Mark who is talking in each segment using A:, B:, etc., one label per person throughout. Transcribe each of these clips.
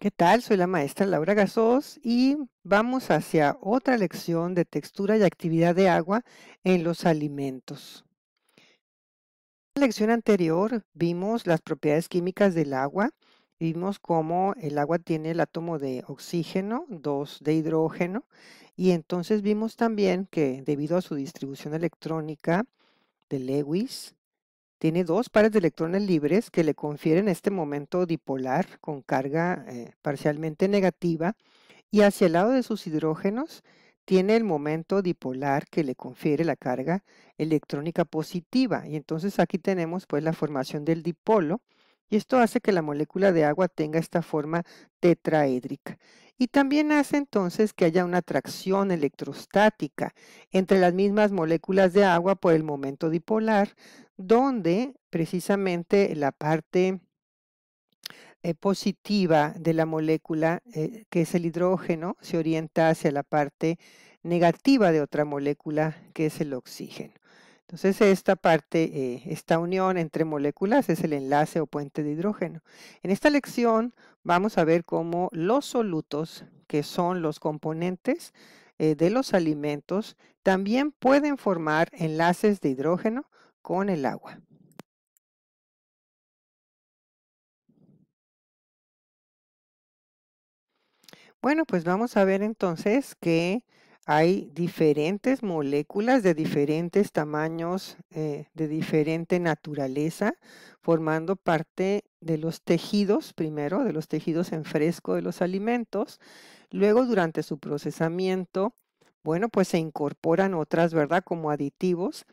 A: ¿Qué tal? Soy la maestra Laura Gasós y vamos hacia otra lección de textura y actividad de agua en los alimentos. En la lección anterior vimos las propiedades químicas del agua, vimos cómo el agua tiene el átomo de oxígeno, dos de hidrógeno, y entonces vimos también que debido a su distribución electrónica de Lewis, tiene dos pares de electrones libres que le confieren este momento dipolar con carga eh, parcialmente negativa y hacia el lado de sus hidrógenos tiene el momento dipolar que le confiere la carga electrónica positiva. Y entonces aquí tenemos pues la formación del dipolo y esto hace que la molécula de agua tenga esta forma tetraédrica. Y también hace entonces que haya una atracción electrostática entre las mismas moléculas de agua por el momento dipolar, donde precisamente la parte eh, positiva de la molécula, eh, que es el hidrógeno, se orienta hacia la parte negativa de otra molécula, que es el oxígeno. Entonces, esta parte, eh, esta unión entre moléculas es el enlace o puente de hidrógeno. En esta lección vamos a ver cómo los solutos, que son los componentes de los alimentos, también pueden formar enlaces de hidrógeno con el agua. Bueno, pues vamos a ver entonces que hay diferentes moléculas de diferentes tamaños, eh, de diferente naturaleza, formando parte de los tejidos, primero de los tejidos en fresco de los alimentos, luego durante su procesamiento, bueno, pues se incorporan otras, ¿verdad? Como aditivos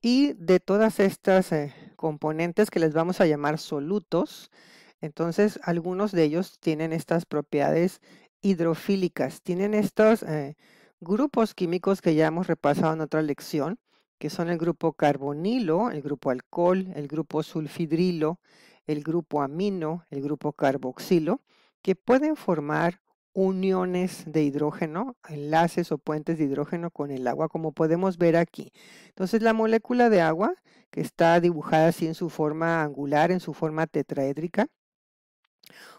A: y de todas estas eh, componentes que les vamos a llamar solutos, entonces algunos de ellos tienen estas propiedades hidrofílicas, tienen estos eh, grupos químicos que ya hemos repasado en otra lección, que son el grupo carbonilo, el grupo alcohol, el grupo sulfidrilo, el grupo amino, el grupo carboxilo, que pueden formar uniones de hidrógeno, enlaces o puentes de hidrógeno con el agua, como podemos ver aquí. Entonces la molécula de agua, que está dibujada así en su forma angular, en su forma tetraédrica,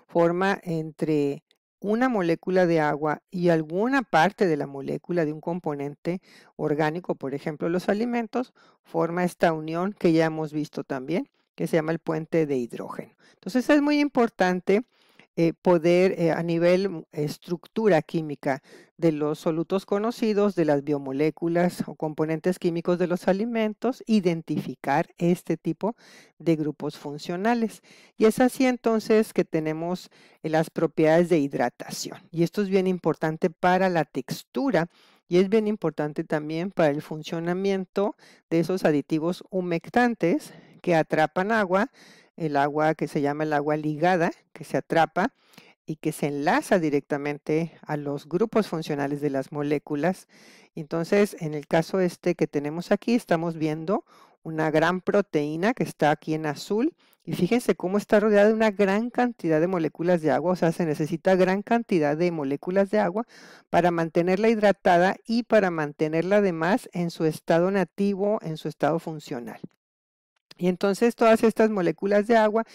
A: forma entre una molécula de agua y alguna parte de la molécula de un componente orgánico, por ejemplo los alimentos, forma esta unión que ya hemos visto también, que se llama el puente de hidrógeno. Entonces es muy importante eh, poder eh, a nivel mm, estructura química de los solutos conocidos, de las biomoléculas o componentes químicos de los alimentos, identificar este tipo de grupos funcionales. Y es así entonces que tenemos eh, las propiedades de hidratación. Y esto es bien importante para la textura y es bien importante también para el funcionamiento de esos aditivos humectantes que atrapan agua el agua que se llama el agua ligada, que se atrapa y que se enlaza directamente a los grupos funcionales de las moléculas. Entonces, en el caso este que tenemos aquí, estamos viendo una gran proteína que está aquí en azul y fíjense cómo está rodeada de una gran cantidad de moléculas de agua, o sea, se necesita gran cantidad de moléculas de agua para mantenerla hidratada y para mantenerla además en su estado nativo, en su estado funcional. Y entonces todas estas moléculas de agua,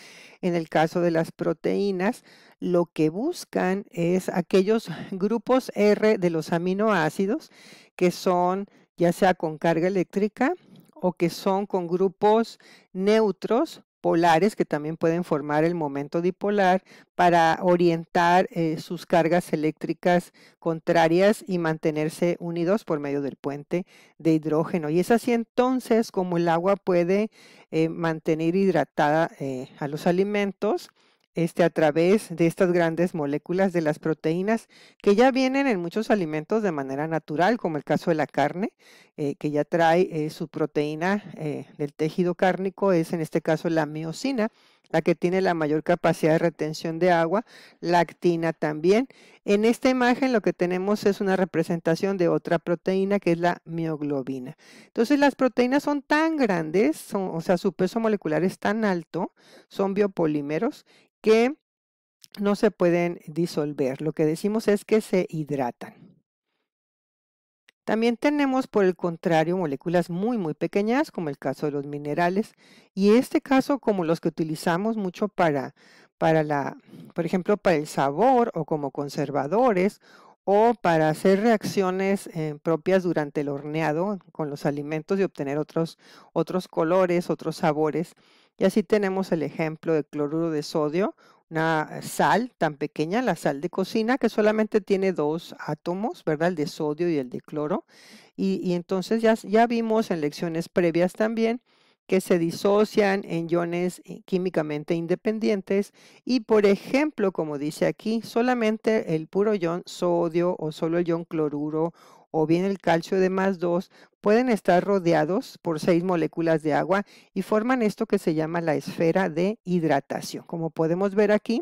A: en el caso de las proteínas, lo que buscan es aquellos grupos R de los aminoácidos que son ya sea con carga eléctrica o que son con grupos neutros polares que también pueden formar el momento dipolar para orientar eh, sus cargas eléctricas contrarias y mantenerse unidos por medio del puente de hidrógeno. Y es así entonces como el agua puede eh, mantener hidratada eh, a los alimentos este, a través de estas grandes moléculas de las proteínas que ya vienen en muchos alimentos de manera natural, como el caso de la carne, eh, que ya trae eh, su proteína eh, del tejido cárnico, es en este caso la miocina, la que tiene la mayor capacidad de retención de agua, la actina también. En esta imagen lo que tenemos es una representación de otra proteína que es la mioglobina. Entonces las proteínas son tan grandes, o sea, su peso molecular es tan alto, son biopolímeros que no se pueden disolver. Lo que decimos es que se hidratan. También tenemos, por el contrario, moléculas muy, muy pequeñas, como el caso de los minerales, y este caso, como los que utilizamos mucho para, para la, por ejemplo, para el sabor o como conservadores o para hacer reacciones eh, propias durante el horneado con los alimentos y obtener otros, otros colores, otros sabores. Y así tenemos el ejemplo de cloruro de sodio, una sal tan pequeña, la sal de cocina, que solamente tiene dos átomos, ¿verdad? El de sodio y el de cloro. Y, entonces ya, ya vimos en lecciones previas también que se disocian en iones eh, químicamente independientes y por ejemplo, como dice aquí, solamente el puro ion sodio o solo el ion cloruro o bien el calcio de más 2 pueden estar rodeados por seis moléculas de agua y forman esto que se llama la esfera de hidratación. Como podemos ver aquí,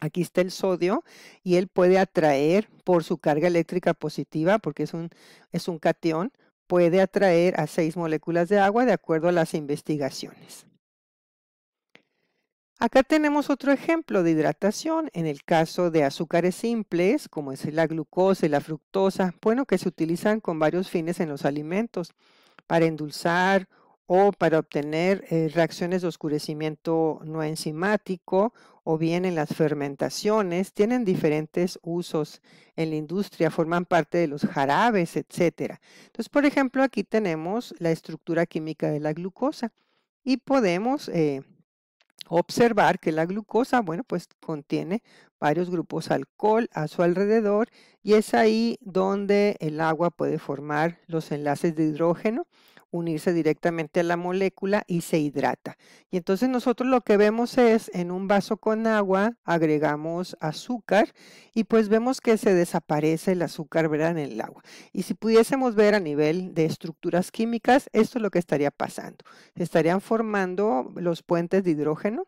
A: aquí está el sodio y él puede atraer por su carga eléctrica positiva, porque es un, es cation, puede atraer a seis moléculas de agua de acuerdo a las investigaciones. Acá tenemos otro ejemplo de hidratación en el caso de azúcares simples, como es la glucosa y la fructosa, bueno, que se utilizan con varios fines en los alimentos, para endulzar o para obtener eh, reacciones de oscurecimiento no enzimático o bien en las fermentaciones, tienen diferentes usos en la industria, forman parte de los jarabes, etc. Entonces, por ejemplo, aquí tenemos la estructura química de la glucosa y podemos... Eh, observar que la glucosa, bueno, pues contiene varios grupos alcohol a su alrededor y es ahí donde el agua puede formar los enlaces de hidrógeno unirse directamente a la molécula y se hidrata. Y entonces nosotros lo que vemos es en un vaso con agua agregamos azúcar y pues vemos que se desaparece el azúcar ¿verdad? en el agua. Y si pudiésemos ver a nivel de estructuras químicas, esto es lo que estaría pasando. estarían formando los puentes de hidrógeno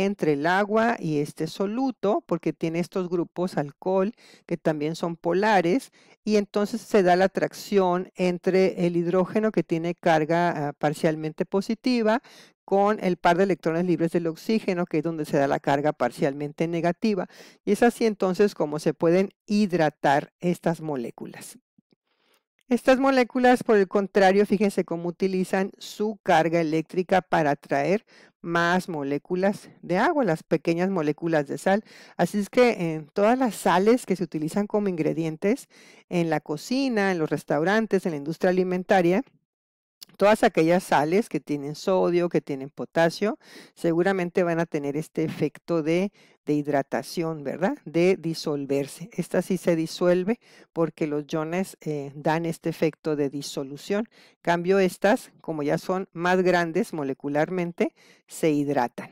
A: entre el agua y este soluto, porque tiene estos grupos alcohol que también son polares, y entonces se da la atracción entre el hidrógeno que tiene carga ah, parcialmente positiva con el par de electrones libres del oxígeno, que es donde se da la carga parcialmente negativa. Y es así entonces como se pueden hidratar estas moléculas. Estas moléculas, por el contrario, fíjense cómo utilizan su carga eléctrica para atraer más moléculas de agua, las pequeñas moléculas de sal. Así es que en eh, todas las sales que se utilizan como ingredientes en la cocina, en los restaurantes, en la industria alimentaria, todas aquellas sales que tienen sodio, que tienen potasio, seguramente van a tener este efecto de de hidratación, ¿verdad? De disolverse. Esta sí se disuelve porque los iones eh, dan este efecto de disolución. Cambio estas, como ya son más grandes molecularmente, se hidratan.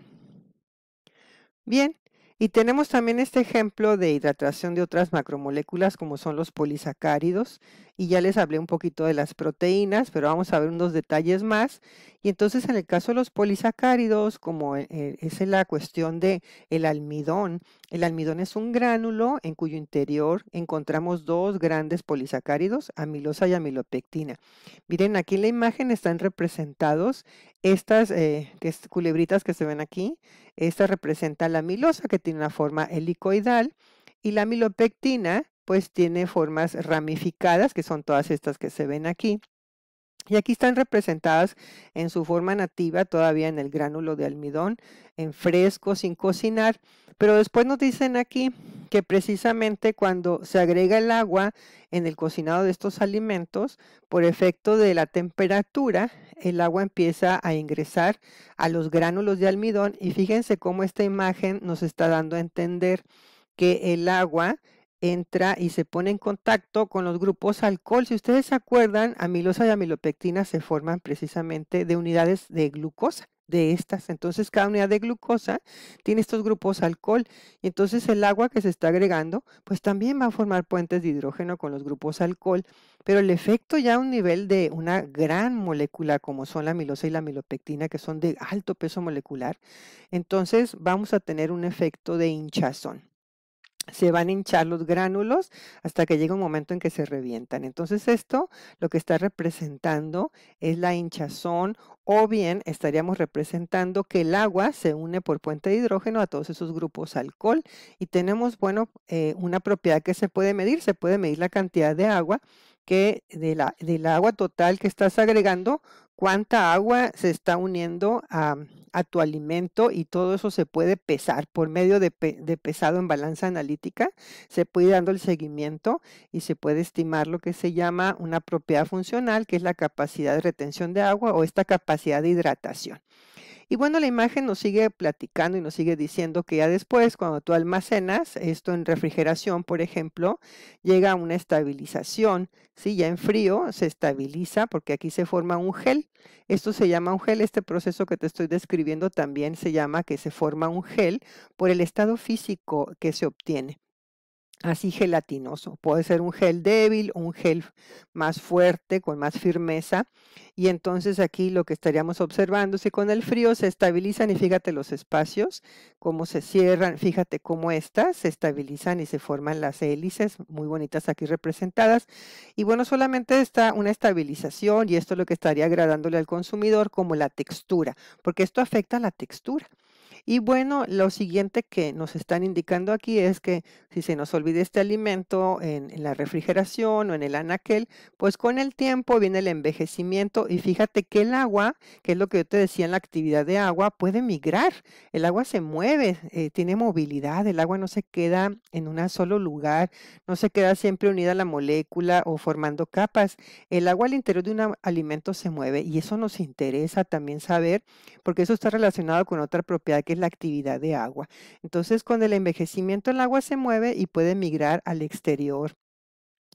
A: Bien, y tenemos también este ejemplo de hidratación de otras macromoléculas como son los polisacáridos. Y ya les hablé un poquito de las proteínas, pero vamos a ver unos detalles más. Y entonces en el caso de los polisacáridos, como eh, eh, es la cuestión de almidón, el almidón es un gránulo en cuyo interior encontramos dos grandes polisacáridos, amilosa y amilopectina. Miren, aquí en la imagen están representados estas eh, culebritas que se ven aquí. Esta representa la amilosa que tiene una forma helicoidal y la amilopectina pues tiene formas ramificadas que son todas estas que se ven aquí y aquí están representadas en su forma nativa, todavía en el gránulo de almidón, en fresco, sin cocinar. Pero después nos dicen aquí que precisamente cuando se agrega el agua en el cocinado de estos alimentos, por efecto de la temperatura, el agua empieza a ingresar a los gránulos de almidón. Y fíjense cómo esta imagen nos está dando a entender que el agua entra y se pone en contacto con los grupos alcohol. Si ustedes se acuerdan, amilosa y amilopectina se forman precisamente de unidades de glucosa de estas. Entonces, cada unidad de glucosa tiene estos grupos alcohol y entonces el agua que se está agregando, pues también va a formar puentes de hidrógeno con los grupos alcohol, pero el efecto ya a un nivel de una gran molécula como son la amilosa y la amilopectina, que son de alto peso molecular, entonces vamos a tener un efecto de hinchazón se van a hinchar los gránulos hasta que llega un momento en que se revientan. Entonces esto lo que está representando es la hinchazón o bien estaríamos representando que el agua se une por puente de hidrógeno a todos esos grupos alcohol y tenemos, bueno, eh, una propiedad que se puede medir, se puede medir la cantidad de agua que del agua total que estás agregando, cuánta agua se está uniendo a, a, tu alimento y todo eso se puede pesar por medio de, de, pesado en balanza analítica, se puede ir dando el seguimiento y se puede estimar lo que se llama una propiedad funcional, que es la capacidad de retención de agua o esta capacidad de hidratación. Y bueno, la imagen nos sigue platicando y nos sigue diciendo que ya después, cuando tú almacenas esto en refrigeración, por ejemplo, llega a una estabilización, ¿sí? Ya en frío se estabiliza porque aquí se forma un gel. Esto se llama un gel, este proceso que te estoy describiendo también se llama que se forma un gel por el estado físico que se obtiene así gelatinoso. Puede ser un gel débil, un gel más fuerte, con más firmeza. Y entonces aquí lo que estaríamos observando es que con el frío se estabilizan y fíjate los espacios, cómo se cierran, fíjate cómo estas se estabilizan y se forman las hélices muy bonitas aquí representadas. Y bueno, solamente está una estabilización y esto es lo que estaría agradándole al consumidor como la textura, porque esto afecta la textura. Y bueno, lo siguiente que nos están indicando aquí es que si se nos olvida este alimento en, la refrigeración o en el anaquel, pues con el tiempo viene el envejecimiento y fíjate que el agua, que es lo que yo te decía en la actividad de agua, puede migrar. El agua se mueve, eh, tiene movilidad, el agua no se queda en un solo lugar, no se queda siempre unida a la molécula o formando capas. El agua al interior de un alimento se mueve y eso nos interesa también saber porque eso está relacionado con otra propiedad que que es la actividad de agua. Entonces, con el envejecimiento el agua se mueve y puede migrar al exterior.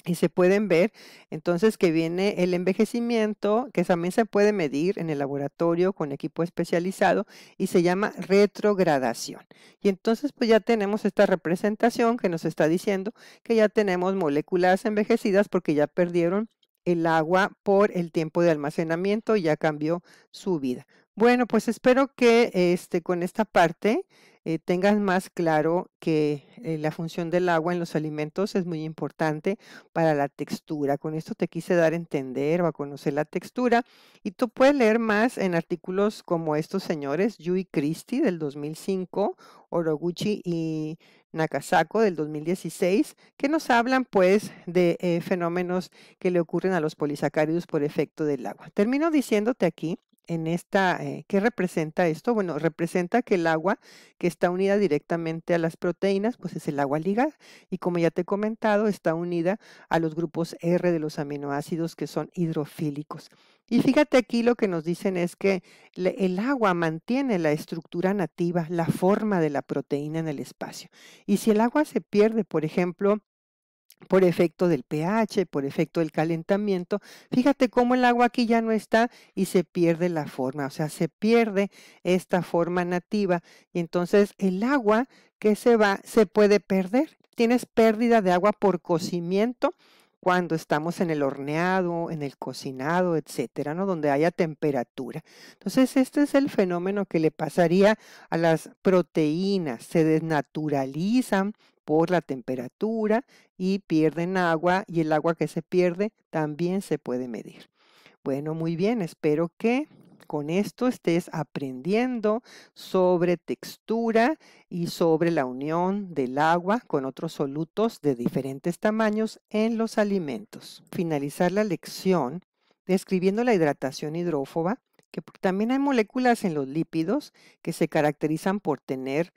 A: Y se pueden ver entonces que viene el envejecimiento, que también se puede medir en el laboratorio con equipo especializado y se llama retrogradación. Y entonces pues ya tenemos esta representación que nos está diciendo que ya tenemos moléculas envejecidas porque ya perdieron el agua por el tiempo de almacenamiento y ya cambió su vida. Bueno, pues espero que este, con esta parte eh, tengas más claro que eh, la función del agua en los alimentos es muy importante para la textura. Con esto te quise dar a entender o a conocer la textura. Y tú puedes leer más en artículos como estos señores, Yui Christie del 2005, Oroguchi y Nakasako del 2016, que nos hablan pues de eh, fenómenos que le ocurren a los polisacáridos por efecto del agua. Termino diciéndote aquí en esta, eh, ¿qué representa esto? Bueno, representa que el agua que está unida directamente a las proteínas, pues es el agua ligada. Y como ya te he comentado, está unida a los grupos R de los aminoácidos que son hidrofílicos. Y fíjate aquí lo que nos dicen es que el agua mantiene la estructura nativa, la forma de la proteína en el espacio. Y si el agua se pierde, por ejemplo, por efecto del pH, por efecto del calentamiento. Fíjate cómo el agua aquí ya no está y se pierde la forma, o sea, se pierde esta forma nativa y entonces el agua que se va se puede perder. Tienes pérdida de agua por cocimiento cuando estamos en el horneado, en el cocinado, etcétera, ¿no? Donde haya temperatura. Entonces, este es el fenómeno que le pasaría a las proteínas. Se desnaturalizan, por la temperatura y pierden agua y el agua que se pierde también se puede medir. Bueno, muy bien, espero que con esto estés aprendiendo sobre textura y sobre la unión del agua con otros solutos de diferentes tamaños en los alimentos. Finalizar la lección describiendo la hidratación hidrófoba, que también hay moléculas en los lípidos que se caracterizan por tener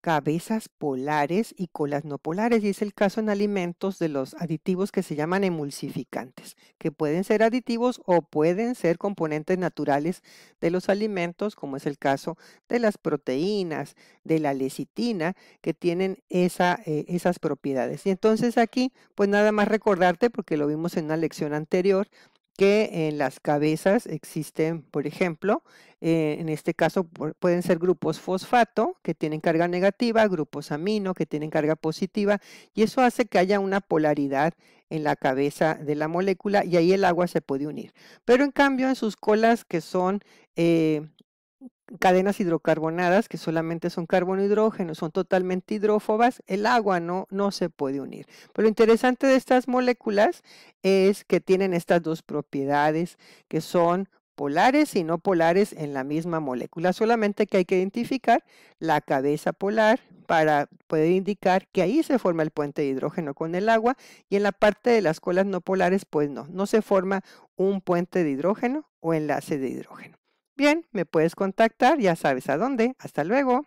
A: cabezas polares y colas no polares. Y es el caso en alimentos de los aditivos que se llaman emulsificantes, que pueden ser aditivos o pueden ser componentes naturales de los alimentos, como es el caso de las proteínas, de la lecitina, que tienen eh, esas propiedades. Y entonces aquí, pues nada más recordarte, porque lo vimos en una lección anterior, que en las cabezas existen, por ejemplo, eh, en este caso pueden ser grupos fosfato que tienen carga negativa, grupos amino que tienen carga positiva, y eso hace que haya una polaridad en la cabeza de la molécula y ahí el agua se puede unir. Pero en cambio en sus colas que son eh, cadenas hidrocarbonadas que solamente son carbono hidrógeno, son totalmente hidrófobas, el agua no, se puede unir. Pero lo interesante de estas moléculas es que tienen estas dos propiedades que son polares y no polares en la misma molécula, solamente que hay que identificar la cabeza polar para poder indicar que ahí se forma el puente de hidrógeno con el agua y en la parte de las colas no polares pues no, no se forma un puente de hidrógeno o enlace de hidrógeno. Bien, me puedes contactar, ya sabes a dónde. Hasta luego.